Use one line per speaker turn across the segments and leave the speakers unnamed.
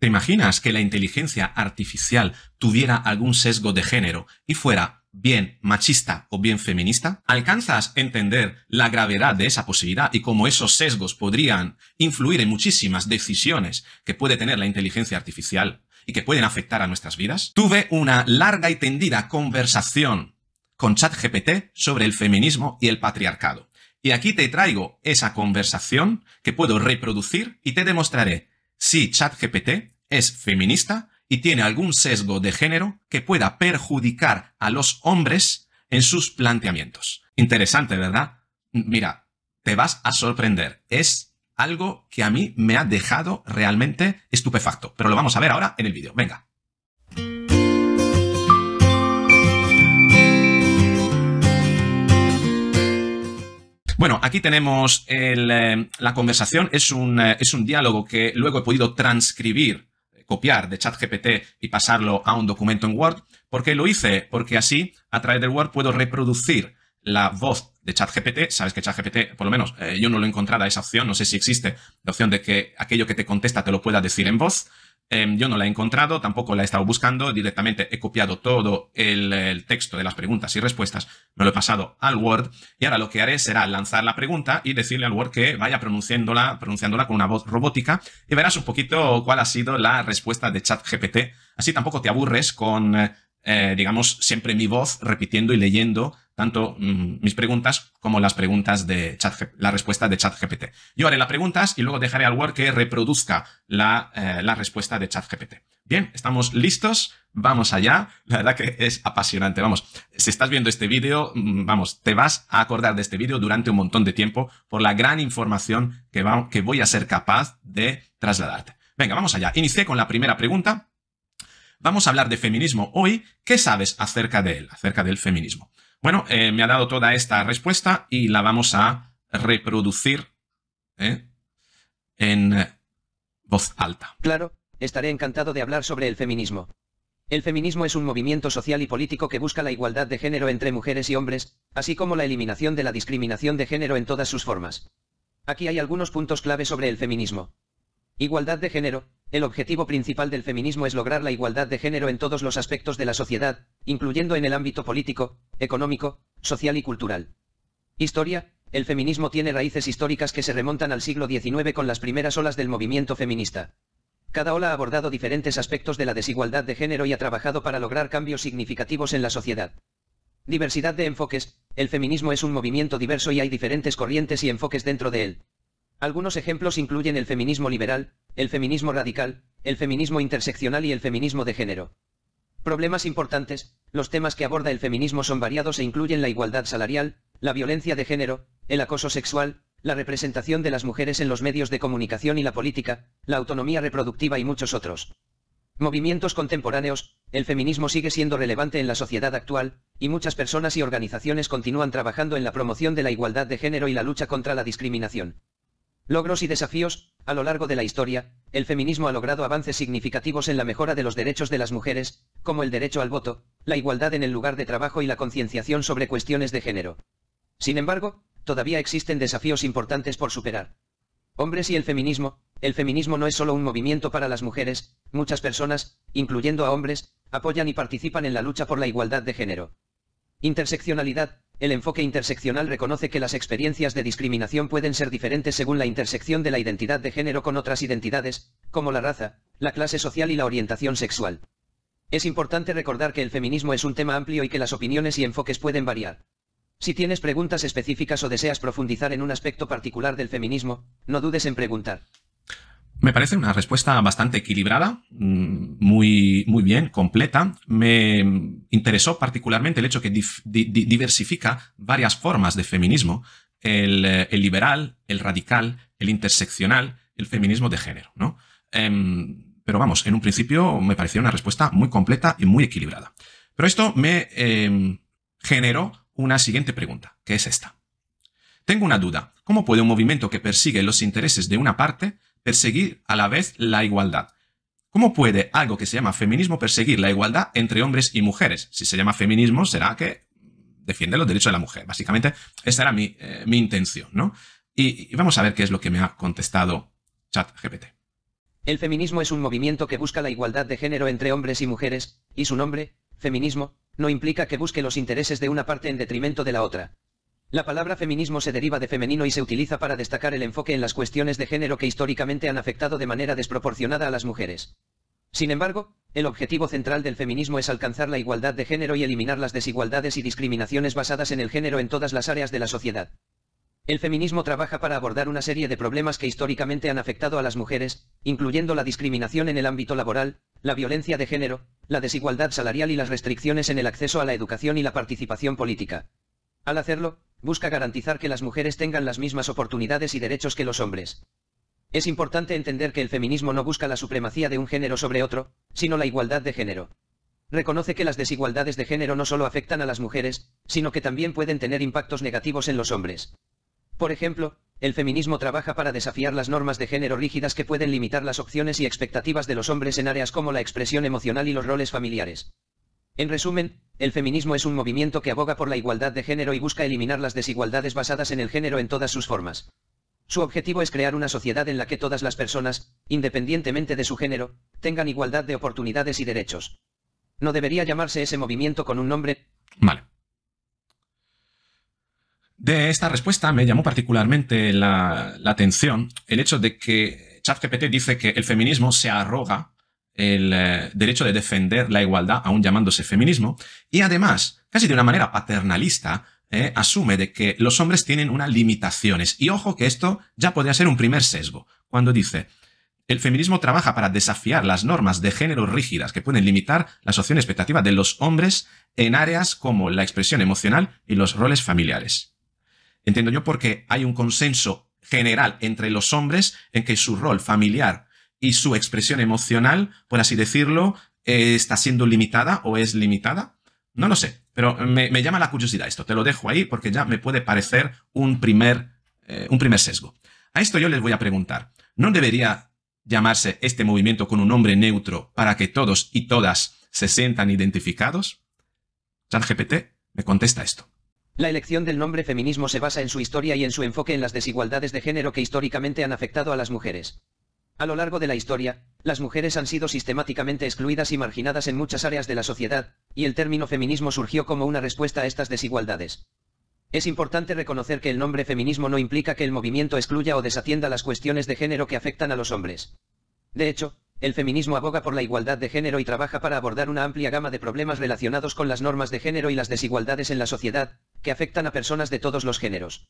¿Te imaginas que la inteligencia artificial tuviera algún sesgo de género y fuera bien machista o bien feminista? ¿Alcanzas a entender la gravedad de esa posibilidad y cómo esos sesgos podrían influir en muchísimas decisiones que puede tener la inteligencia artificial y que pueden afectar a nuestras vidas? Tuve una larga y tendida conversación con ChatGPT sobre el feminismo y el patriarcado. Y aquí te traigo esa conversación que puedo reproducir y te demostraré si ChatGPT es feminista y tiene algún sesgo de género que pueda perjudicar a los hombres en sus planteamientos. Interesante, ¿verdad? Mira, te vas a sorprender. Es algo que a mí me ha dejado realmente estupefacto, pero lo vamos a ver ahora en el vídeo. Venga. Bueno, aquí tenemos eh, la conversación, es un, eh, es un diálogo que luego he podido transcribir copiar de ChatGPT y pasarlo a un documento en Word. ¿Por qué lo hice? Porque así, a través del Word, puedo reproducir la voz de ChatGPT. Sabes que ChatGPT, por lo menos, eh, yo no lo he encontrado esa opción. No sé si existe la opción de que aquello que te contesta te lo pueda decir en voz. Em, yo no la he encontrado, tampoco la he estado buscando, directamente he copiado todo el, texto de las preguntas y respuestas, me lo he pasado al Word y ahora lo que haré será lanzar la pregunta y decirle al Word que vaya pronunciándola, pronunciándola con una voz robótica y verás un poquito cuál ha sido la respuesta de ChatGPT. Así tampoco te aburres con eh, eh, digamos, siempre mi voz repitiendo y leyendo tanto mm, mis preguntas como las preguntas de chat, la respuesta de ChatGPT. Yo haré las preguntas y luego dejaré al Word que reproduzca la, eh, la respuesta de ChatGPT. Bien, estamos listos, vamos allá. La verdad que es apasionante. Vamos, si estás viendo este vídeo, mm, vamos, te vas a acordar de este vídeo durante un montón de tiempo por la gran información que, va, que voy a ser capaz de trasladarte. Venga, vamos allá. Inicié con la primera pregunta Vamos a hablar de feminismo hoy. ¿Qué sabes acerca de él, acerca del feminismo? Bueno, eh, me ha dado toda esta respuesta y la vamos a reproducir ¿eh? en eh, voz alta. Claro,
estaré encantado de hablar sobre el feminismo. El feminismo es un movimiento social y político que busca la igualdad de género entre mujeres y hombres, así como la eliminación de la discriminación de género en todas sus formas. Aquí hay algunos puntos clave sobre el feminismo. Igualdad de género. El objetivo principal del feminismo es lograr la igualdad de género en todos los aspectos de la sociedad, incluyendo en el ámbito político, económico, social y cultural. Historia. El feminismo tiene raíces históricas que se remontan al siglo XIX con las primeras olas del movimiento feminista. Cada ola ha abordado diferentes aspectos de la desigualdad de género y ha trabajado para lograr cambios significativos en la sociedad. Diversidad de enfoques. El feminismo es un movimiento diverso y hay diferentes corrientes y enfoques dentro de él. Algunos ejemplos incluyen el feminismo liberal, el feminismo radical, el feminismo interseccional y el feminismo de género. Problemas importantes, los temas que aborda el feminismo son variados e incluyen la igualdad salarial, la violencia de género, el acoso sexual, la representación de las mujeres en los medios de comunicación y la política, la autonomía reproductiva y muchos otros. Movimientos contemporáneos, el feminismo sigue siendo relevante en la sociedad actual, y muchas personas y organizaciones continúan trabajando en la promoción de la igualdad de género y la lucha contra la discriminación. Logros y desafíos, a lo largo de la historia, el feminismo ha logrado avances significativos en la mejora de los derechos de las mujeres, como el derecho al voto, la igualdad en el lugar de trabajo y la concienciación sobre cuestiones de género. Sin embargo, todavía existen desafíos importantes por superar. Hombres y el feminismo, el feminismo no es solo un movimiento para las mujeres, muchas personas, incluyendo a hombres, apoyan y participan en la lucha por la igualdad de género. Interseccionalidad, el enfoque interseccional reconoce que las experiencias de discriminación pueden ser diferentes según la intersección de la identidad de género con otras identidades, como la raza, la clase social y la orientación sexual. Es importante recordar que el feminismo es un tema amplio y que las opiniones y enfoques pueden variar. Si tienes preguntas específicas o deseas profundizar en un aspecto particular del feminismo, no dudes en preguntar.
Me parece una respuesta bastante equilibrada, mm, muy, muy bien, completa. Me interesó particularmente el hecho que diversifica varias formas de feminismo, eh, el, liberal, el radical, el interseccional, el feminismo de género. Em, pero vamos, en un principio me pareció una respuesta muy completa y muy equilibrada. Pero esto me em, generó una siguiente pregunta, que es esta. Tengo una duda. ¿Cómo puede un movimiento que persigue los intereses de una parte perseguir a la vez la igualdad. ¿Cómo puede algo que se llama feminismo perseguir la igualdad entre hombres y mujeres? Si se llama feminismo, será que defiende los derechos de la mujer. Básicamente, esa era eh, mi, intención, ¿no? Y, y vamos a ver qué es lo que me ha contestado ChatGPT.
El feminismo es un movimiento que busca la igualdad de género entre hombres y mujeres, y su nombre, feminismo, no implica que busque los intereses de una parte en detrimento de la otra. La palabra feminismo se deriva de femenino y se utiliza para destacar el enfoque en las cuestiones de género que históricamente han afectado de manera desproporcionada a las mujeres. Sin embargo, el objetivo central del feminismo es alcanzar la igualdad de género y eliminar las desigualdades y discriminaciones basadas en el género en todas las áreas de la sociedad. El feminismo trabaja para abordar una serie de problemas que históricamente han afectado a las mujeres, incluyendo la discriminación en el ámbito laboral, la violencia de género, la desigualdad salarial y las restricciones en el acceso a la educación y la participación política. Al hacerlo, busca garantizar que las mujeres tengan las mismas oportunidades y derechos que los hombres. Es importante entender que el feminismo no busca la supremacía de un género sobre otro, sino la igualdad de género. Reconoce que las desigualdades de género no solo afectan a las mujeres, sino que también pueden tener impactos negativos en los hombres. Por ejemplo, el feminismo trabaja para desafiar las normas de género rígidas que pueden limitar las opciones y expectativas de los hombres en áreas como la expresión emocional y los roles familiares. En resumen, el feminismo es un movimiento que aboga por la igualdad de género y busca eliminar las desigualdades basadas en el género en todas sus formas. Su objetivo es crear una sociedad en la que todas las personas, independientemente de su género, tengan igualdad de oportunidades y derechos. No debería llamarse ese movimiento con un nombre.
Vale. De esta respuesta me llamó particularmente la, atención el hecho de que ChatGPT dice que el feminismo se arroga el eh, derecho de defender la igualdad, aún llamándose feminismo, y además, casi de una manera paternalista, eh, asume de que los hombres tienen unas limitaciones. Y ojo que esto ya podría ser un primer sesgo, cuando dice, el feminismo trabaja para desafiar las normas de género rígidas que pueden limitar la opciones expectativa de los hombres en áreas como la expresión emocional y los roles familiares. Entiendo yo porque hay un consenso general entre los hombres en que su rol familiar y su expresión emocional, por así decirlo, está siendo limitada o es limitada. No lo sé, pero me, llama la curiosidad esto. Te lo dejo ahí porque ya me puede parecer un primer, eh, un primer sesgo. A esto yo les voy a preguntar, ¿no debería llamarse este movimiento con un nombre neutro para que todos y todas se sientan identificados? ChatGPT me contesta esto.
La elección del nombre feminismo se basa en su historia y en su enfoque en las desigualdades de género que históricamente han afectado a las mujeres. A lo largo de la historia, las mujeres han sido sistemáticamente excluidas y marginadas en muchas áreas de la sociedad, y el término feminismo surgió como una respuesta a estas desigualdades. Es importante reconocer que el nombre feminismo no implica que el movimiento excluya o desatienda las cuestiones de género que afectan a los hombres. De hecho, el feminismo aboga por la igualdad de género y trabaja para abordar una amplia gama de problemas relacionados con las normas de género y las desigualdades en la sociedad, que afectan a personas de todos los géneros.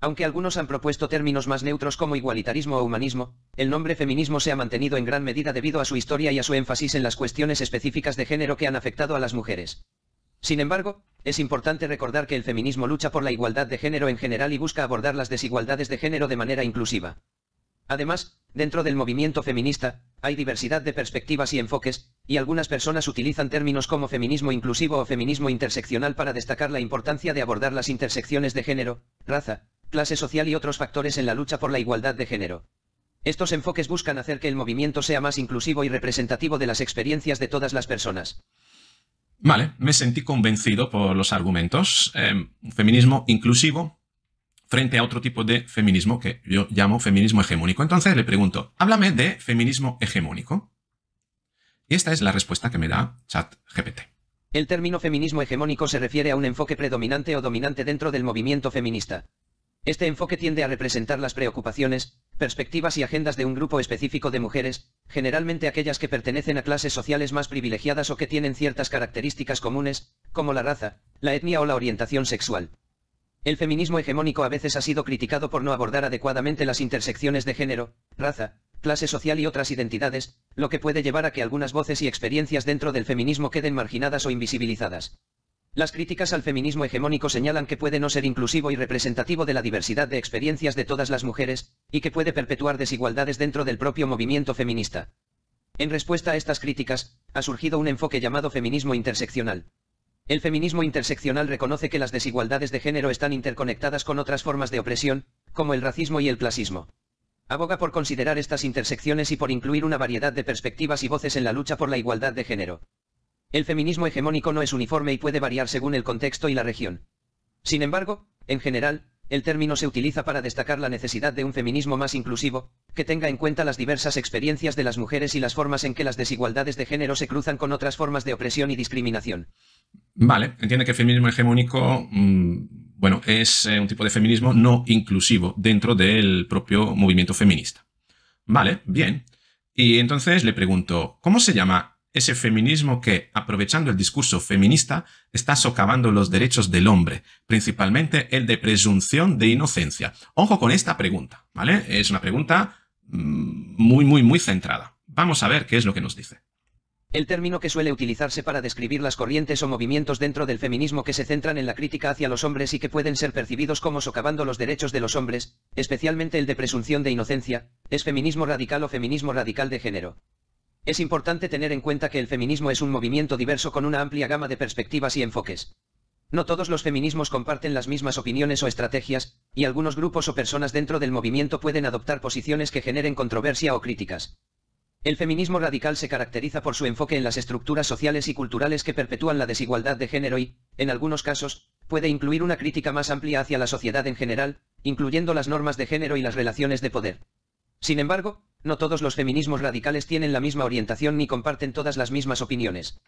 Aunque algunos han propuesto términos más neutros como igualitarismo o humanismo, el nombre feminismo se ha mantenido en gran medida debido a su historia y a su énfasis en las cuestiones específicas de género que han afectado a las mujeres. Sin embargo, es importante recordar que el feminismo lucha por la igualdad de género en general y busca abordar las desigualdades de género de manera inclusiva. Además, dentro del movimiento feminista, hay diversidad de perspectivas y enfoques, y algunas personas utilizan términos como feminismo inclusivo o feminismo interseccional para destacar la importancia de abordar las intersecciones de género, raza, clase social y otros factores en la lucha por la igualdad de género. Estos enfoques buscan hacer que el movimiento sea más inclusivo y representativo de las experiencias de todas las personas.
Vale, me sentí convencido por los argumentos. Eh, feminismo inclusivo frente a otro tipo de feminismo que yo llamo feminismo hegemónico. Entonces le pregunto, háblame de feminismo hegemónico. Y esta es la respuesta que me da ChatGPT.
El término feminismo hegemónico se refiere a un enfoque predominante o dominante dentro del movimiento feminista. Este enfoque tiende a representar las preocupaciones, perspectivas y agendas de un grupo específico de mujeres, generalmente aquellas que pertenecen a clases sociales más privilegiadas o que tienen ciertas características comunes, como la raza, la etnia o la orientación sexual. El feminismo hegemónico a veces ha sido criticado por no abordar adecuadamente las intersecciones de género, raza, clase social y otras identidades, lo que puede llevar a que algunas voces y experiencias dentro del feminismo queden marginadas o invisibilizadas. Las críticas al feminismo hegemónico señalan que puede no ser inclusivo y representativo de la diversidad de experiencias de todas las mujeres, y que puede perpetuar desigualdades dentro del propio movimiento feminista. En respuesta a estas críticas, ha surgido un enfoque llamado feminismo interseccional. El feminismo interseccional reconoce que las desigualdades de género están interconectadas con otras formas de opresión, como el racismo y el clasismo. Aboga por considerar estas intersecciones y por incluir una variedad de perspectivas y voces en la lucha por la igualdad de género. El feminismo hegemónico no es uniforme y puede variar según el contexto y la región. Sin embargo, en general, el término se utiliza para destacar la necesidad de un feminismo más inclusivo, que tenga en cuenta las diversas experiencias de las mujeres y las formas en que las desigualdades de género se cruzan con otras formas de opresión y discriminación.
Vale, entiende que feminismo hegemónico, mm, bueno, es eh, un tipo de feminismo no inclusivo dentro del propio movimiento feminista. Vale, bien. Y entonces le pregunto, ¿cómo se llama ese feminismo que, aprovechando el discurso feminista, está socavando los derechos del hombre, principalmente el de presunción de inocencia. Ojo con esta pregunta, ¿vale? Es una pregunta mm, muy, muy, muy centrada. Vamos a ver qué es lo que nos dice.
El término que suele utilizarse para describir las corrientes o movimientos dentro del feminismo que se centran en la crítica hacia los hombres y que pueden ser percibidos como socavando los derechos de los hombres, especialmente el de presunción de inocencia, es feminismo radical o feminismo radical de género. Es importante tener en cuenta que el feminismo es un movimiento diverso con una amplia gama de perspectivas y enfoques. No todos los feminismos comparten las mismas opiniones o estrategias, y algunos grupos o personas dentro del movimiento pueden adoptar posiciones que generen controversia o críticas. El feminismo radical se caracteriza por su enfoque en las estructuras sociales y culturales que perpetúan la desigualdad de género y, en algunos casos, puede incluir una crítica más amplia hacia la sociedad en general, incluyendo las normas de género y las relaciones de poder. Sin embargo, no todos los feminismos radicales tienen la misma orientación ni comparten todas las mismas opiniones.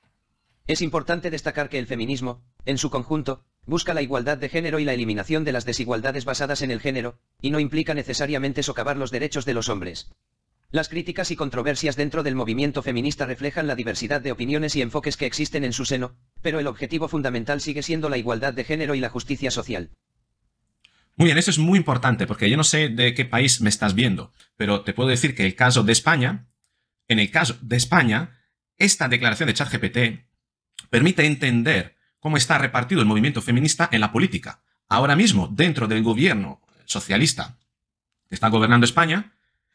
Es importante destacar que el feminismo, en su conjunto, busca la igualdad de género y la eliminación de las desigualdades basadas en el género, y no implica necesariamente socavar los derechos de los hombres. Las críticas y controversias dentro del movimiento feminista reflejan la diversidad de opiniones y enfoques que existen en su seno, pero el objetivo fundamental sigue siendo la igualdad de género y la justicia social.
Muy bien, eso es muy importante porque yo no sé de qué país me estás viendo, pero te puedo decir que el caso de España, en el caso de España, esta declaración de ChatGPT permite entender cómo está repartido el movimiento feminista en la política. Ahora mismo, dentro del gobierno socialista que está gobernando España,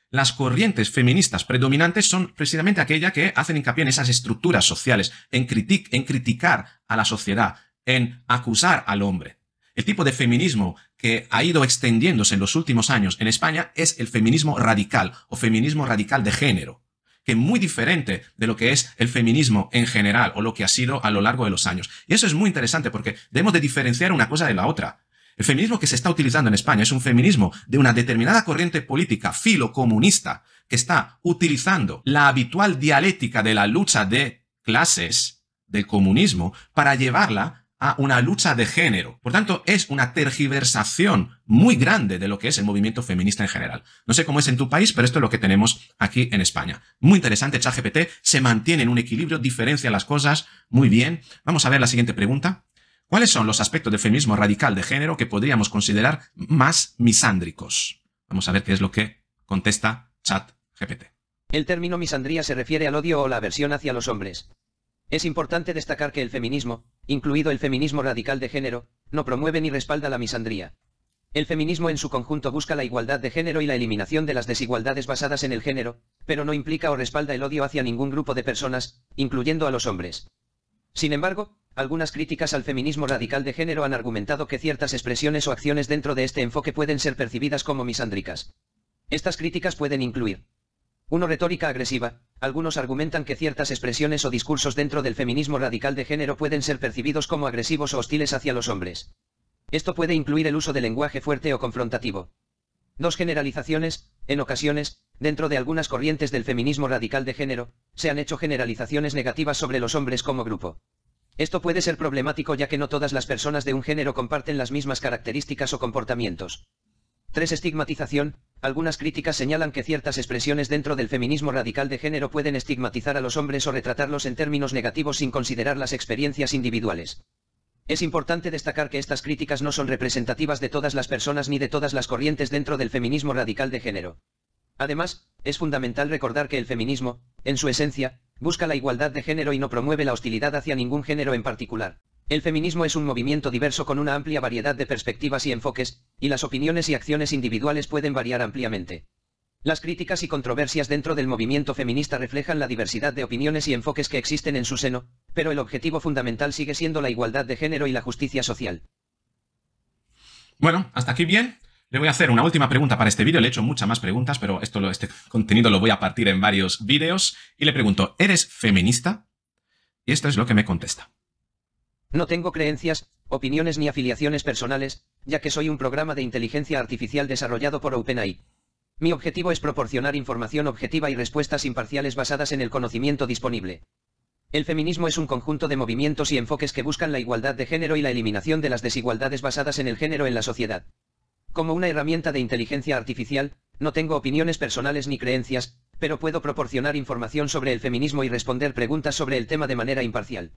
las corrientes feministas predominantes son precisamente aquellas que hacen hincapié en esas estructuras sociales, en criticar a la sociedad, en acusar al hombre. El tipo de feminismo que ha ido extendiéndose en los últimos años en España es el feminismo radical o feminismo radical de género, que es muy diferente de lo que es el feminismo en general o lo que ha sido a lo largo de los años. Y eso es muy interesante porque debemos de diferenciar una cosa de la otra. El feminismo que se está utilizando en España es un feminismo de una determinada corriente política filocomunista que está utilizando la habitual dialéctica de la lucha de clases del comunismo para llevarla a una lucha de género. Por tanto, es una tergiversación muy grande de lo que es el movimiento feminista en general. No sé cómo es en tu país, pero esto es lo que tenemos aquí en España. Muy interesante, ChatGPT se mantiene en un equilibrio, diferencia las cosas muy bien. Vamos a ver la siguiente pregunta. ¿Cuáles son los aspectos del feminismo radical de género que podríamos considerar más misándricos? Vamos a ver qué es lo que contesta ChatGPT.
El término misandría se refiere al odio o la aversión hacia los hombres. Es importante destacar que el feminismo, incluido el feminismo radical de género, no promueve ni respalda la misandría. El feminismo en su conjunto busca la igualdad de género y la eliminación de las desigualdades basadas en el género, pero no implica o respalda el odio hacia ningún grupo de personas, incluyendo a los hombres. Sin embargo, algunas críticas al feminismo radical de género han argumentado que ciertas expresiones o acciones dentro de este enfoque pueden ser percibidas como misándricas. Estas críticas pueden incluir 1. Retórica agresiva. Algunos argumentan que ciertas expresiones o discursos dentro del feminismo radical de género pueden ser percibidos como agresivos o hostiles hacia los hombres. Esto puede incluir el uso de lenguaje fuerte o confrontativo. Dos generalizaciones, en ocasiones, dentro de algunas corrientes del feminismo radical de género, se han hecho generalizaciones negativas sobre los hombres como grupo. Esto puede ser problemático ya que no todas las personas de un género comparten las mismas características o comportamientos. 3. Estigmatización. Algunas críticas señalan que ciertas expresiones dentro del feminismo radical de género pueden estigmatizar a los hombres o retratarlos en términos negativos sin considerar las experiencias individuales. Es importante destacar que estas críticas no son representativas de todas las personas ni de todas las corrientes dentro del feminismo radical de género. Además, es fundamental recordar que el feminismo, en su esencia, busca la igualdad de género y no promueve la hostilidad hacia ningún género en particular. El feminismo es un movimiento diverso con una amplia variedad de perspectivas y enfoques, y las opiniones y acciones individuales pueden variar ampliamente. Las críticas y controversias dentro del movimiento feminista reflejan la diversidad de opiniones y enfoques que existen en su seno, pero el objetivo fundamental sigue siendo la igualdad de género y la justicia social.
Bueno, hasta aquí bien. Le voy a hacer una última pregunta para este vídeo. Le he hecho muchas más preguntas, pero esto, este contenido lo voy a partir en varios vídeos. Y le pregunto, ¿eres feminista? Y esto es lo que me contesta.
No tengo creencias, opiniones ni afiliaciones personales, ya que soy un programa de inteligencia artificial desarrollado por OpenAI. Mi objetivo es proporcionar información objetiva y respuestas imparciales basadas en el conocimiento disponible. El feminismo es un conjunto de movimientos y enfoques que buscan la igualdad de género y la eliminación de las desigualdades basadas en el género en la sociedad. Como una herramienta de inteligencia artificial, no tengo opiniones personales ni creencias, pero puedo proporcionar información sobre el feminismo y responder preguntas sobre el tema de manera imparcial.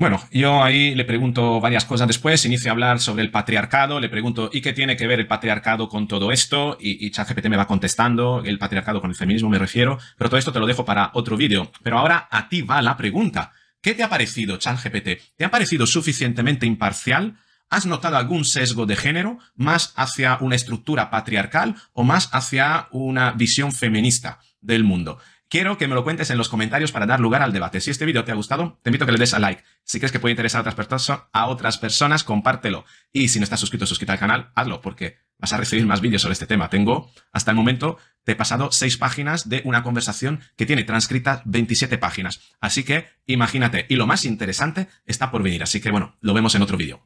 Bueno, yo ahí le pregunto varias cosas después, inicio a hablar sobre el patriarcado, le pregunto, ¿y qué tiene que ver el patriarcado con todo esto? Y, y ChatGPT me va contestando, el patriarcado con el feminismo me refiero, pero todo esto te lo dejo para otro vídeo. Pero ahora a ti va la pregunta. ¿Qué te ha parecido ChatGPT? ¿Te ha parecido suficientemente imparcial? ¿Has notado algún sesgo de género más hacia una estructura patriarcal o más hacia una visión feminista del mundo? Quiero que me lo cuentes en los comentarios para dar lugar al debate. Si este vídeo te ha gustado, te invito a que le des a like. Si crees que puede interesar a otras, personas, compártelo. Y si no estás suscrito, suscríbete al canal, hazlo, porque vas a recibir más vídeos sobre este tema. Tengo, hasta el momento, te he pasado seis páginas de una conversación que tiene transcritas 27 páginas. Así que imagínate, y lo más interesante está por venir. Así que bueno, lo vemos en otro vídeo.